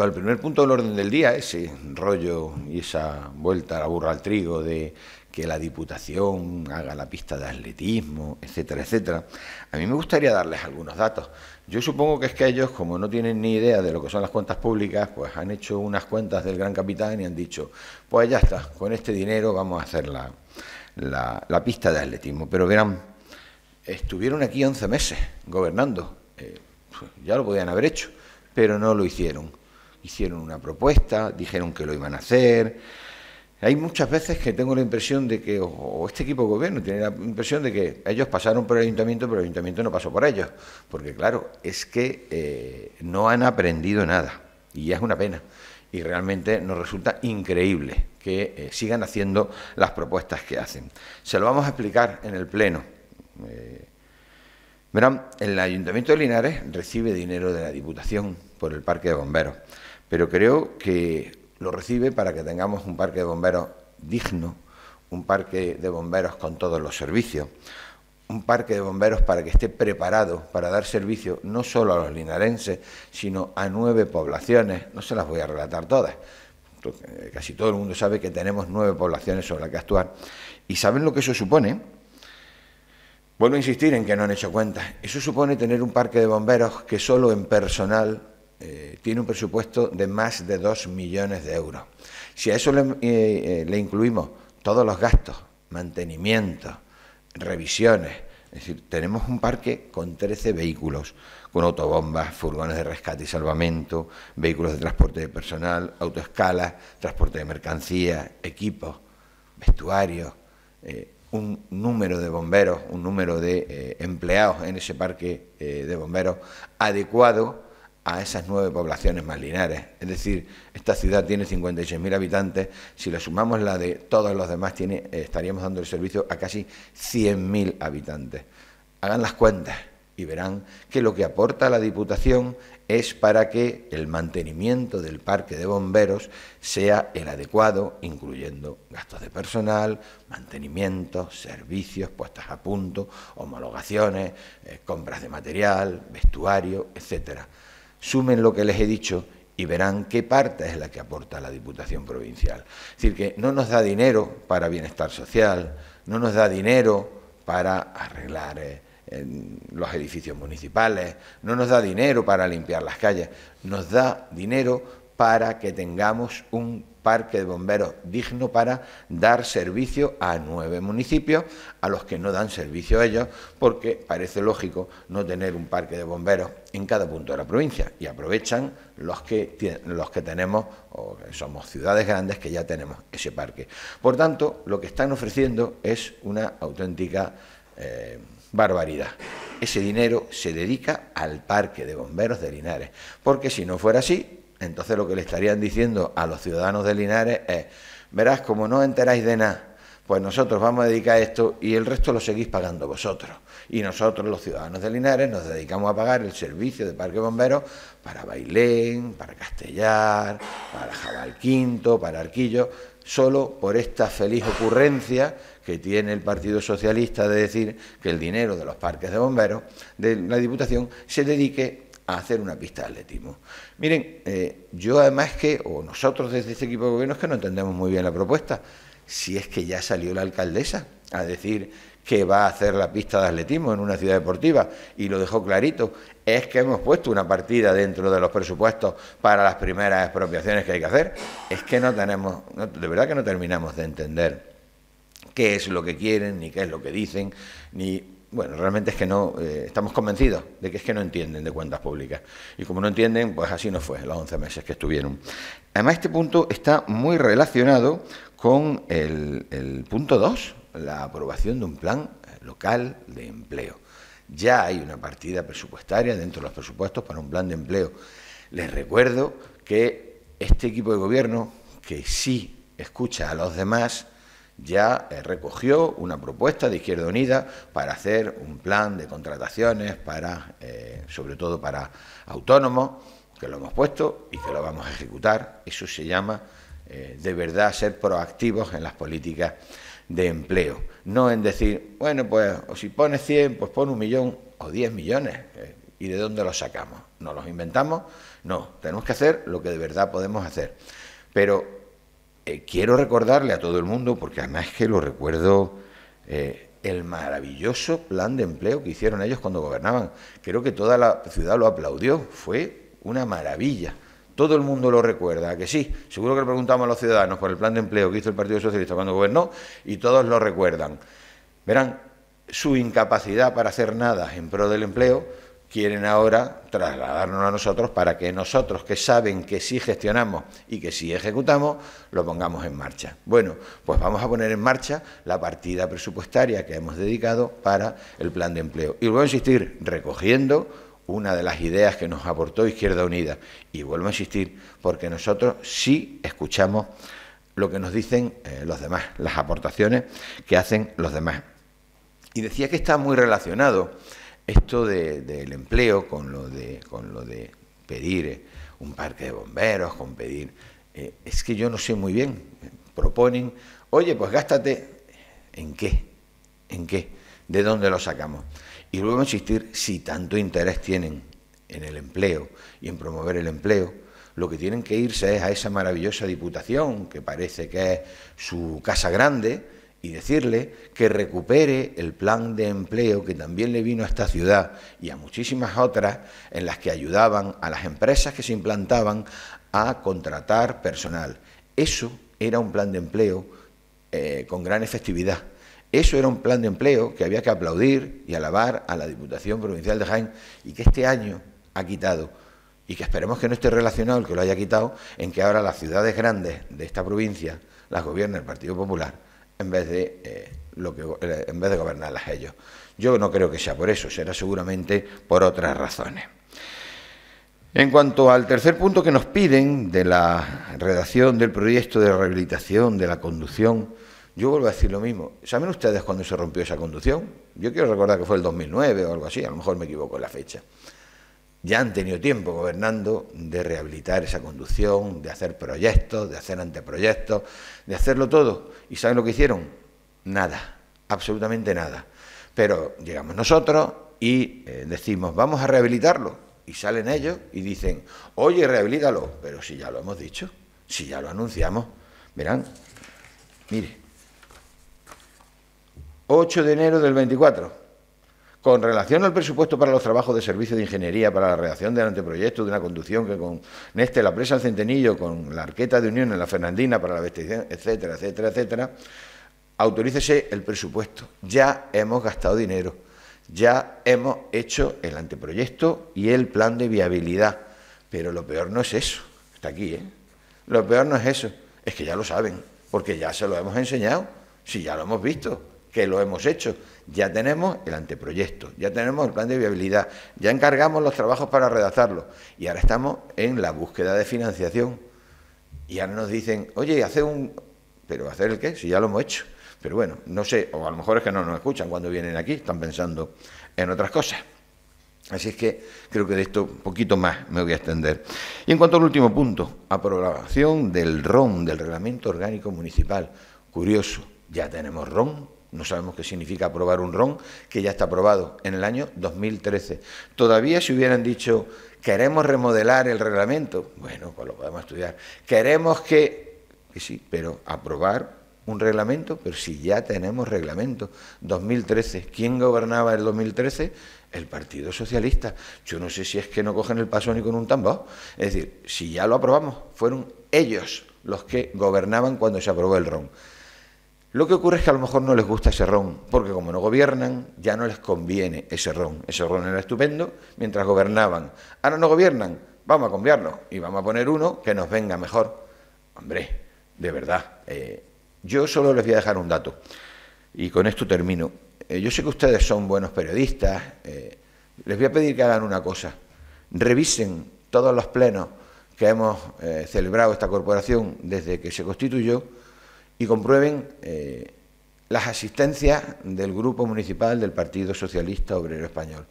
al primer punto del orden del día, ese rollo y esa vuelta a la burra al trigo de que la Diputación haga la pista de atletismo, etcétera, etcétera, a mí me gustaría darles algunos datos. Yo supongo que es que ellos, como no tienen ni idea de lo que son las cuentas públicas, pues han hecho unas cuentas del Gran Capitán y han dicho, pues ya está, con este dinero vamos a hacer la, la, pista de atletismo. Pero verán, estuvieron aquí 11 meses gobernando, eh, ya lo podían haber hecho, pero no lo hicieron hicieron una propuesta, dijeron que lo iban a hacer. Hay muchas veces que tengo la impresión de que, o, este equipo de gobierno tiene la impresión de que ellos pasaron por el ayuntamiento, pero el ayuntamiento no pasó por ellos. Porque claro, es que eh, no han aprendido nada y es una pena. Y realmente nos resulta increíble que eh, sigan haciendo las propuestas que hacen. Se lo vamos a explicar en el Pleno. Eh, verán, el Ayuntamiento de Linares recibe dinero de la Diputación por el Parque de Bomberos pero creo que lo recibe para que tengamos un parque de bomberos digno, un parque de bomberos con todos los servicios, un parque de bomberos para que esté preparado para dar servicio no solo a los linarenses, sino a nueve poblaciones. No se las voy a relatar todas. Casi todo el mundo sabe que tenemos nueve poblaciones sobre las que actuar. ¿Y saben lo que eso supone? Vuelvo a insistir en que no han hecho cuenta. Eso supone tener un parque de bomberos que solo en personal eh, tiene un presupuesto de más de 2 millones de euros. Si a eso eh, eh, le, incluimos todos los gastos, mantenimiento, revisiones, es decir, tenemos un parque con 13 vehículos, con autobombas, furgones de rescate y salvamento, vehículos de transporte de personal, autoescalas, transporte de mercancías, equipos, vestuarios, un número de bomberos, un número de empleados en ese parque de bomberos adecuado a esas nueve poblaciones más lineares. Es decir, esta ciudad tiene 56.000 habitantes, si le sumamos la de todos los demás, eh, estaríamos dando el servicio a casi 100.000 habitantes. Hagan las cuentas y verán que lo que aporta la Diputación es para que el mantenimiento del parque de bomberos sea el adecuado, incluyendo gastos de personal, mantenimiento, servicios, puestas a punto, homologaciones, eh, compras de material, vestuario, etcétera sumen lo que les he dicho y verán qué parte es la que aporta la Diputación Provincial. Es decir, que no nos da dinero para bienestar social, no nos da dinero para arreglar eh, los edificios municipales, no nos da dinero para limpiar las calles, nos da dinero para que tengamos un parque de bomberos digno para dar servicio a nueve municipios a los que no dan servicio a ellos, porque parece lógico no tener un parque de bomberos en cada punto de la provincia y aprovechan los que, los que tenemos, o somos ciudades grandes que ya tenemos ese parque. Por tanto, lo que están ofreciendo es una auténtica eh, barbaridad. Ese dinero se dedica al parque de bomberos de Linares, porque si no fuera así, entonces lo que le estarían diciendo a los ciudadanos de Linares es, verás, como no enteráis de nada, pues nosotros vamos a dedicar esto y el resto lo seguís pagando vosotros. Y nosotros, los ciudadanos de Linares, nos dedicamos a pagar el servicio de Parque Bomberos para Bailén, para Castellar, para Jabal Quinto, para Arquillo, solo por esta feliz ocurrencia que tiene el Partido Socialista de decir que el dinero de los parques de bomberos de la Diputación se dedique a hacer una pista de atletismo. Miren, eh, yo además que, o nosotros desde este equipo de gobierno es que no entendemos muy bien la propuesta, si es que ya salió la alcaldesa a decir que va a hacer la pista de atletismo en una ciudad deportiva y lo dejó clarito, es que hemos puesto una partida dentro de los presupuestos para las primeras expropiaciones que hay que hacer, es que no tenemos, de verdad que no terminamos de entender qué es lo que quieren, ni qué es lo que dicen, ni bueno, realmente es que no, eh, estamos convencidos de que es que no entienden de cuentas públicas. Y como no entienden, pues así no fue, los 11 meses que estuvieron. Además, este punto está muy relacionado con el, el punto 2, la aprobación de un plan local de empleo. Ya hay una partida presupuestaria dentro de los presupuestos para un plan de empleo. Les recuerdo que este equipo de gobierno, que sí escucha a los demás, ya eh, recogió una propuesta de Izquierda Unida para hacer un plan de contrataciones para, eh, sobre todo para autónomos, que lo hemos puesto y que lo vamos a ejecutar. Eso se llama eh, de verdad ser proactivos en las políticas de empleo, no en decir, bueno, pues o si pones 100, pues pon un millón o 10 millones. ¿Y de dónde los sacamos? ¿No los inventamos? No, tenemos que hacer lo que de verdad podemos hacer. Pero eh, quiero recordarle a todo el mundo, porque además que lo recuerdo, eh, el maravilloso plan de empleo que hicieron ellos cuando gobernaban. Creo que toda la ciudad lo aplaudió, fue una maravilla. Todo el mundo lo recuerda, que sí. Seguro que le preguntamos a los ciudadanos por el plan de empleo que hizo el Partido Socialista cuando gobernó y todos lo recuerdan. Verán, su incapacidad para hacer nada en pro del empleo quieren ahora trasladarnos a nosotros para que nosotros, que saben que sí gestionamos y que sí ejecutamos, lo pongamos en marcha. Bueno, pues vamos a poner en marcha la partida presupuestaria que hemos dedicado para el plan de empleo. Y vuelvo a insistir, recogiendo una de las ideas que nos aportó Izquierda Unida. Y vuelvo a insistir, porque nosotros sí escuchamos lo que nos dicen eh, los demás, las aportaciones que hacen los demás. Y decía que está muy relacionado esto del de, empleo con lo, de, con lo de pedir eh, un parque de bomberos, con pedir... Eh, es que yo no sé muy bien. Proponen, oye, pues gástate en qué, en qué, de dónde lo sacamos. Y luego insistir, si tanto interés tienen en el empleo y en promover el empleo, lo que tienen que irse es a esa maravillosa diputación que parece que es su casa grande, y decirle que recupere el plan de empleo que también le vino a esta ciudad y a muchísimas otras en las que ayudaban a las empresas que se implantaban a contratar personal. Eso era un plan de empleo eh, con gran efectividad. Eso era un plan de empleo que había que aplaudir y alabar a la Diputación Provincial de Jaén y que este año ha quitado y que esperemos que no esté relacionado el que lo haya quitado en que ahora las ciudades grandes de esta provincia las gobierna el Partido Popular en vez de, eh, lo que, eh, en vez de gobernarlas ellos. Yo no creo que sea por eso, será seguramente por otras razones. En cuanto al tercer punto que nos piden de la redacción del proyecto de rehabilitación de la conducción, yo vuelvo a decir lo mismo. ¿Saben ustedes cuándo se rompió esa conducción? Yo quiero recordar que fue el 2009 o algo así, a lo mejor me equivoco en la fecha ya han tenido tiempo gobernando de rehabilitar esa conducción, de hacer proyectos, de hacer anteproyectos, de hacerlo todo. ¿Y saben lo que hicieron? Nada, absolutamente nada. Pero llegamos nosotros y eh, decimos, vamos a rehabilitarlo. Y salen ellos y dicen, oye, rehabilítalo. Pero si ya lo hemos dicho, si ya lo anunciamos. Verán, mire, 8 de enero del 24 con relación al presupuesto para los trabajos de servicio de ingeniería, para la redacción del anteproyecto de una conducción que con Neste, la presa del Centenillo, con la arqueta de Unión en la Fernandina para la vestición, etcétera, etcétera, etcétera, autorícese el presupuesto. Ya hemos gastado dinero, ya hemos hecho el anteproyecto y el plan de viabilidad. Pero lo peor no es eso, está aquí, ¿eh? Lo peor no es eso, es que ya lo saben, porque ya se lo hemos enseñado, si ya lo hemos visto que lo hemos hecho. Ya tenemos el anteproyecto, ya tenemos el plan de viabilidad, ya encargamos los trabajos para redactarlo y ahora estamos en la búsqueda de financiación. Y ahora nos dicen, oye, hace un... ¿Pero hacer el qué? Si ya lo hemos hecho. Pero bueno, no sé, o a lo mejor es que no nos escuchan cuando vienen aquí, están pensando en otras cosas. Así es que creo que de esto un poquito más me voy a extender. Y en cuanto al último punto, aprobación del RON, del Reglamento Orgánico Municipal. Curioso, ya tenemos RON, no sabemos qué significa aprobar un RON, que ya está aprobado en el año 2013. Todavía si hubieran dicho, queremos remodelar el reglamento, bueno, pues lo podemos estudiar. Queremos que, sí, pero aprobar un reglamento, pero si ya tenemos reglamento. 2013, ¿quién gobernaba el 2013? El Partido Socialista. Yo no sé si es que no cogen el paso ni con un tambo. Es decir, si ya lo aprobamos, fueron ellos los que gobernaban cuando se aprobó el RON. Lo que ocurre es que a lo mejor no les gusta ese ron, porque como no gobiernan, ya no les conviene ese ron. Ese ron era estupendo mientras gobernaban. Ahora no gobiernan, vamos a cambiarlo y vamos a poner uno que nos venga mejor. Hombre, de verdad, eh, yo solo les voy a dejar un dato y con esto termino. Eh, yo sé que ustedes son buenos periodistas, eh, les voy a pedir que hagan una cosa. Revisen todos los plenos que hemos celebrado esta corporación desde que se constituyó y comprueben eh, las asistencias del Grupo Municipal del Partido Socialista Obrero Español.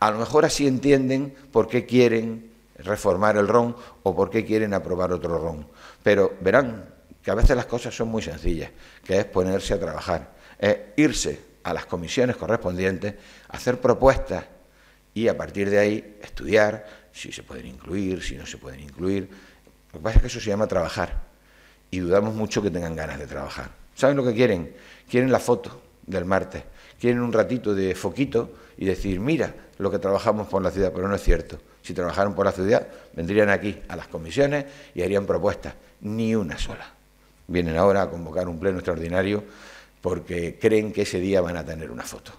A lo mejor así entienden por qué quieren reformar el RON o por qué quieren aprobar otro RON. Pero verán que a veces las cosas son muy sencillas, que es ponerse a trabajar, es irse a las comisiones correspondientes, hacer propuestas y a partir de ahí estudiar si se pueden incluir, si no se pueden incluir. Lo que pasa es que eso se llama trabajar y dudamos mucho que tengan ganas de trabajar. ¿Saben lo que quieren? Quieren la foto del martes, quieren un ratito de foquito y decir, mira lo que trabajamos por la ciudad, pero no es cierto. Si trabajaran por la ciudad, vendrían aquí a las comisiones y harían propuestas, ni una sola. Vienen ahora a convocar un pleno extraordinario porque creen que ese día van a tener una foto.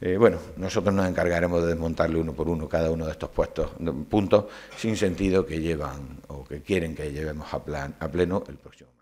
Eh, bueno, nosotros nos encargaremos de desmontarle uno por uno cada uno de estos puestos, puntos sin sentido que llevan o que quieren que llevemos a, a pleno el próximo.